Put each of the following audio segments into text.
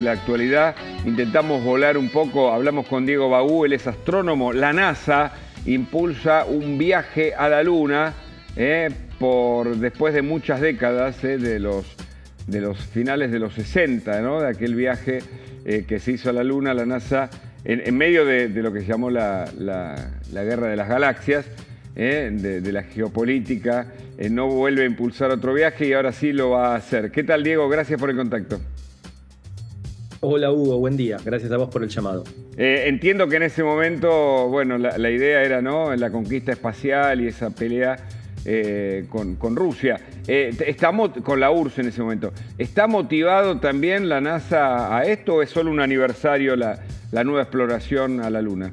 La actualidad, intentamos volar un poco, hablamos con Diego Bagú, él es astrónomo. La NASA impulsa un viaje a la Luna eh, por después de muchas décadas, eh, de, los, de los finales de los 60, ¿no? de aquel viaje eh, que se hizo a la Luna, la NASA, en, medio de, lo que se llamó la, Guerra de las Galaxias. de, la geopolítica, no vuelve a impulsar otro viaje y ahora sí lo va a hacer. ¿Qué tal, Diego? Gracias por el contacto. Hola Hugo, buen día. Gracias a vos por el llamado. Eh, entiendo que en ese momento, bueno, la, idea era, ¿no? La conquista espacial y esa pelea eh, con, Rusia. Eh, está con la URSS en ese momento. ¿Está motivado también la NASA a esto o es solo un aniversario la, nueva exploración a la Luna?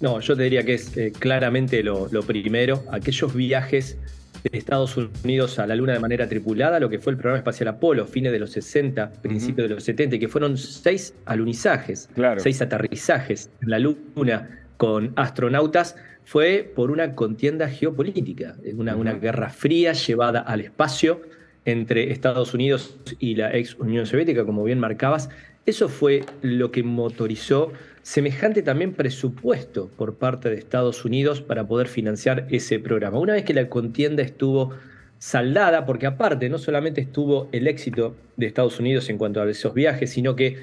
No, yo te diría que es claramente lo primero. Aquellos viajes de Estados Unidos a la Luna de manera tripulada, lo que fue el programa espacial Apolo, fines de los 60, principios de los 70, que fueron seis alunizajes, seis aterrizajes en la Luna con astronautas, fue por una contienda geopolítica, una, una guerra fría llevada al espacio entre Estados Unidos y la ex Unión Soviética, como bien marcabas. Eso fue lo que motorizó semejante también presupuesto por parte de Estados Unidos para poder financiar ese programa. Una vez que la contienda estuvo saldada, porque aparte no solamente estuvo el éxito de Estados Unidos en cuanto a esos viajes, sino que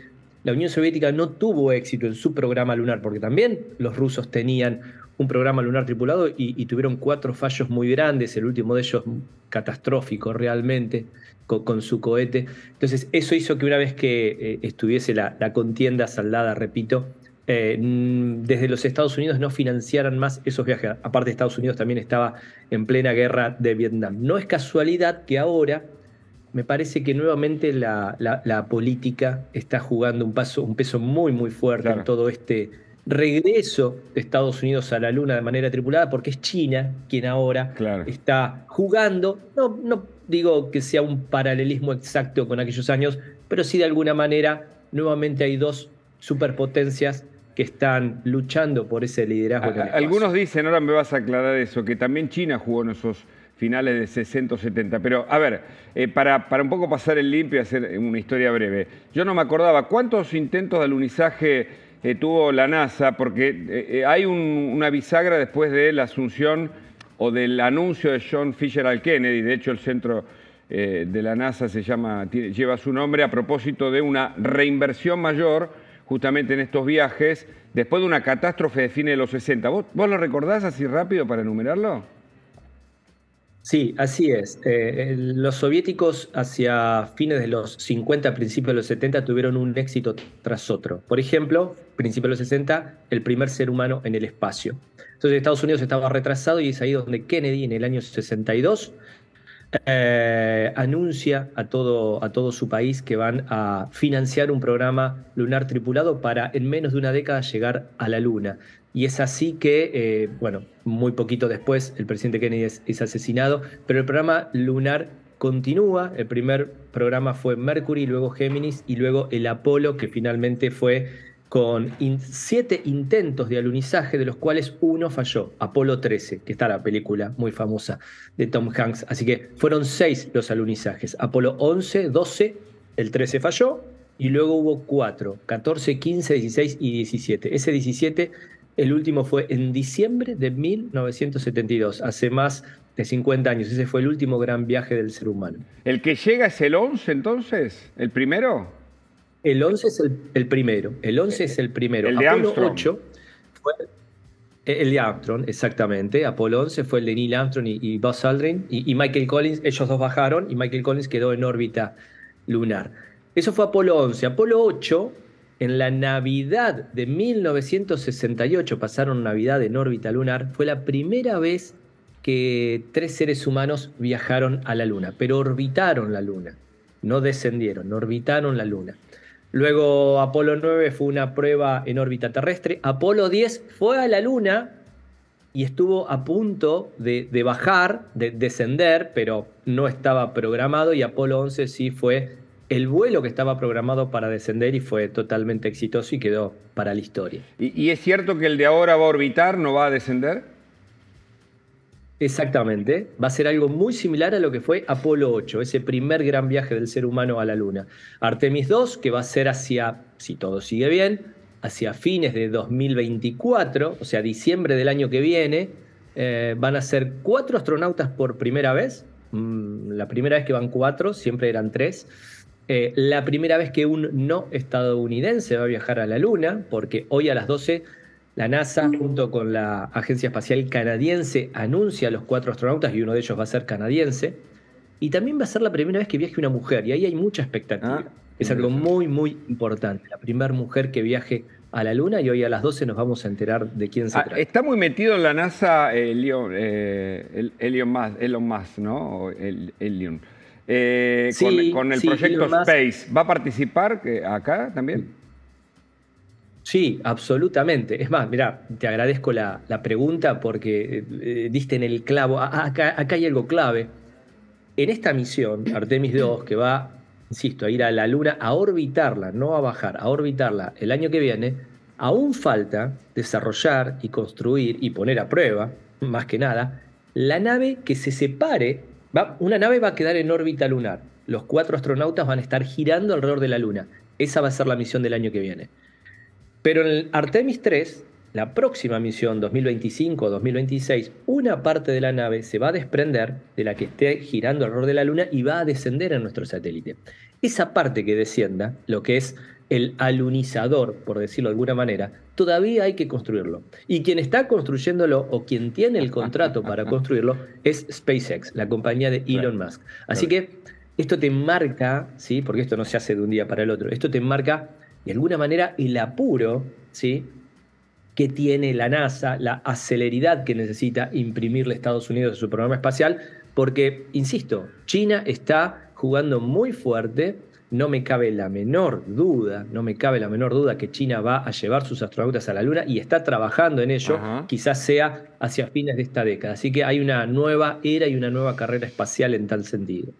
la Unión Soviética no tuvo éxito en su programa lunar, porque también los rusos tenían un programa lunar tripulado y, tuvieron cuatro fallos muy grandes, el último de ellos catastrófico realmente, con, su cohete. Entonces eso hizo que una vez que eh, estuviese la contienda saldada, repito, eh, mm, desde los Estados Unidos no financiaran más esos viajes. Aparte, Estados Unidos también estaba en plena guerra de Vietnam. No es casualidad que ahora me parece que nuevamente la, política está jugando un, peso muy, muy fuerte en todo este regreso de Estados Unidos a la Luna de manera tripulada, porque es China quien ahora está jugando, no, no digo que sea un paralelismo exacto con aquellos años, pero sí de alguna manera nuevamente hay dos superpotencias que están luchando por ese liderazgo. algunos dicen, ahora me vas a aclarar eso, que también China jugó en esos finales de 60 70. Pero, a ver, eh, para, para, un poco pasar el limpio y hacer una historia breve, yo no me acordaba cuántos intentos de alunizaje eh, tuvo la NASA, porque eh, hay una bisagra después de la asunción o del anuncio de John Fisher al Kennedy, de hecho el centro de la NASA se llama, lleva su nombre a propósito de una reinversión mayor justamente en estos viajes, después de una catástrofe de fines de los 60. ¿Vos, lo recordás así rápido para enumerarlo? Sí, así es. Eh, los soviéticos hacia fines de los 50, principios de los 70 tuvieron un éxito tras otro. Por ejemplo, principios de los 60, el primer ser humano en el espacio. Entonces Estados Unidos estaba retrasado y es ahí donde Kennedy en el año 62 eh, anuncia a todo, a todo su país que van a financiar un programa lunar tripulado para en menos de una década llegar a la Luna. Y es así que, eh, bueno, muy poquito después el presidente Kennedy es, es asesinado, pero el programa lunar continúa. El primer programa fue Mercury, luego Géminis y luego el Apolo, que finalmente fue con siete intentos de alunizaje, de los cuales uno falló, Apolo 13, que está la película muy famosa de Tom Hanks. Así que fueron seis los alunizajes, Apolo 11, 12, el 13 falló, y luego hubo cuatro, 14, 15, 16 y 17. Ese 17, el último fue en diciembre de 1972, hace más de 50 años. Ese fue el último gran viaje del ser humano. ¿El que llega es el 11 entonces? ¿El primero? El 11 es el, primero. El 11 es el primero. El de Apolo 8 fue el de Armstrong, exactamente. Apolo 11 fue el de Neil Armstrong y, Buzz Aldrin. Y, Michael Collins, ellos dos bajaron y Michael Collins quedó en órbita lunar. Eso fue Apolo 11. Apolo 8, en la Navidad de 1968, pasaron Navidad en órbita lunar, fue la primera vez que tres seres humanos viajaron a la Luna, pero orbitaron la Luna. No descendieron, orbitaron la Luna. Luego Apolo 9 fue una prueba en órbita terrestre. Apolo 10 fue a la Luna y estuvo a punto de, bajar, de descender, pero no estaba programado y Apolo 11 sí fue el vuelo que estaba programado para descender y fue totalmente exitoso y quedó para la historia. y es cierto que el de ahora va a orbitar, no va a descender? Exactamente, va a ser algo muy similar a lo que fue Apolo 8, ese primer gran viaje del ser humano a la Luna. Artemis 2, que va a ser hacia, si todo sigue bien, hacia fines de 2024, o sea, diciembre del año que viene, eh, van a ser cuatro astronautas por primera vez. Mm, la primera vez que van cuatro, siempre eran tres. Eh, la primera vez que un no estadounidense va a viajar a la Luna, porque hoy a las 12 la NASA, junto con la Agencia Espacial Canadiense, anuncia a los cuatro astronautas, y uno de ellos va a ser canadiense, y también va a ser la primera vez que viaje una mujer, y ahí hay mucha expectativa. Ah, es algo muy, muy importante, la primera mujer que viaje a la Luna, y hoy a las 12 nos vamos a enterar de quién se ah, trata. Está muy metido en la NASA Elon, Musk, ¿no? El, Elon. con, el proyecto Space. ¿Va a participar acá también? Sí, absolutamente. Es más, mira, te agradezco la, pregunta porque eh, eh, diste en el clavo. acá, acá, hay algo clave. En esta misión, Artemis 2, que va, insisto, a ir a la Luna, a orbitarla, no a bajar, a orbitarla el año que viene, aún falta desarrollar y construir y poner a prueba, más que nada, la nave que se separe. Va, una nave va a quedar en órbita lunar. Los cuatro astronautas van a estar girando alrededor de la Luna. Esa va a ser la misión del año que viene. Pero en el Artemis 3, la próxima misión 2025-2026, una parte de la nave se va a desprender de la que esté girando alrededor de la Luna y va a descender a nuestro satélite. Esa parte que descienda, lo que es el alunizador, por decirlo de alguna manera, todavía hay que construirlo. Y quien está construyéndolo o quien tiene el contrato para construirlo es SpaceX, la compañía de Elon Musk. Así que esto te marca, ¿sí? porque esto no se hace de un día para el otro, esto te marca de alguna manera, el apuro ¿sí? que tiene la NASA, la aceleridad que necesita imprimirle Estados Unidos a su programa espacial, porque, insisto, China está jugando muy fuerte, no me cabe la menor duda, no me cabe la menor duda que China va a llevar sus astronautas a la Luna y está trabajando en ello, quizás sea hacia fines de esta década. Así que hay una nueva era y una nueva carrera espacial en tal sentido.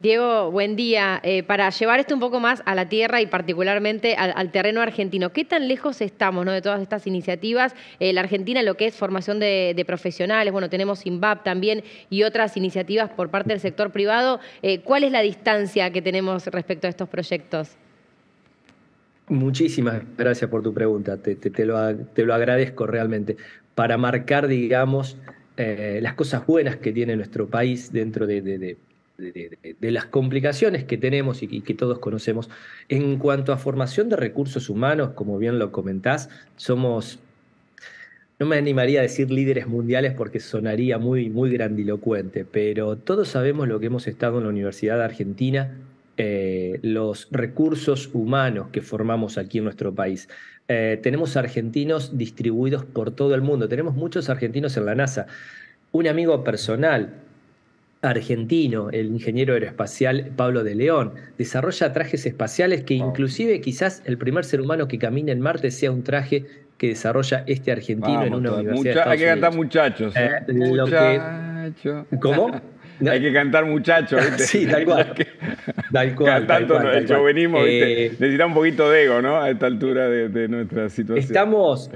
Diego, buen día. Eh, para llevar esto un poco más a la tierra y particularmente al, terreno argentino, ¿qué tan lejos estamos ¿no? de todas estas iniciativas? Eh, la Argentina, lo que es formación de, profesionales, bueno, tenemos INVAP también y otras iniciativas por parte del sector privado. Eh, ¿Cuál es la distancia que tenemos respecto a estos proyectos? Muchísimas gracias por tu pregunta, te, lo, agradezco realmente. Para marcar, digamos, las cosas buenas que tiene nuestro país dentro de de, las complicaciones que tenemos y, que todos conocemos. En cuanto a formación de recursos humanos, como bien lo comentás, somos, no me animaría a decir líderes mundiales porque sonaría muy, muy grandilocuente, pero todos sabemos lo que hemos estado en la Universidad Argentina. Eh, los recursos humanos que formamos aquí en nuestro país. Eh, tenemos argentinos distribuidos por todo el mundo, tenemos muchos argentinos en la NASA. Un amigo personal argentino, el ingeniero aeroespacial Pablo de León. Desarrolla trajes espaciales que inclusive quizás el primer ser humano que camine en Marte sea un traje que desarrolla este argentino en una universidad. hay que cantar muchachos. ¿eh? eh ¿Cómo? hay que cantar muchachos. sí, tal cual. Cantando el eh, necesita un poquito de ego, ¿no? A esta altura de nuestra situación. Estamos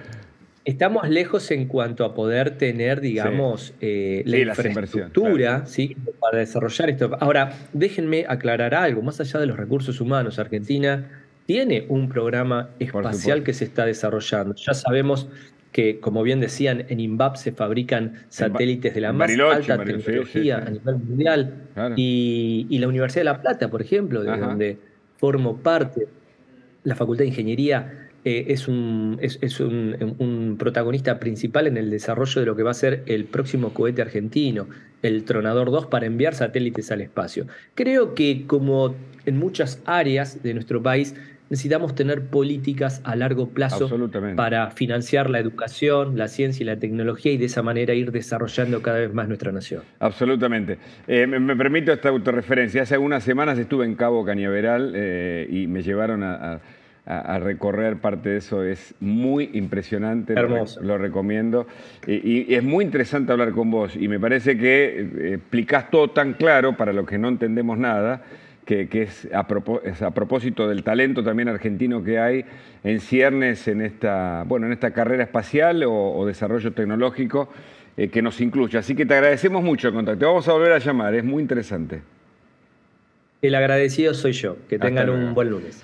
Estamos lejos en cuanto a poder tener, digamos, eh, la infraestructura ¿sí? para desarrollar esto. Ahora, déjenme aclarar algo. Más allá de los recursos humanos, Argentina tiene un programa espacial que se está desarrollando. Ya sabemos que, como bien decían, en imbap se fabrican satélites de la más alta tecnología a nivel mundial. Y, la Universidad de La Plata, por ejemplo, de donde formo parte, la Facultad de Ingeniería eh, es, un, es, eh, un, protagonista principal en el desarrollo de lo que va a ser el próximo cohete argentino, el Tronador 2, para enviar satélites al espacio. Creo que como en muchas áreas de nuestro país, necesitamos tener políticas a largo plazo para financiar la educación, la ciencia y la tecnología y de esa manera ir desarrollando cada vez más nuestra nación. Absolutamente. Eh, me, permito esta autorreferencia. Hace algunas semanas estuve en Cabo Cañaveral y me llevaron a a, recorrer parte de eso. Es muy impresionante. Lo, recomiendo. Y, es muy interesante hablar con vos. Y me parece que eh, explicás todo tan claro para los que no entendemos nada. Que, es, a propósito del talento también argentino que hay en ciernes en esta, bueno, en esta carrera espacial o, desarrollo tecnológico eh, que nos incluye. Así que te agradecemos mucho el contacto. Vamos a volver a llamar, es muy interesante. El agradecido soy yo. Que tengan un buen lunes.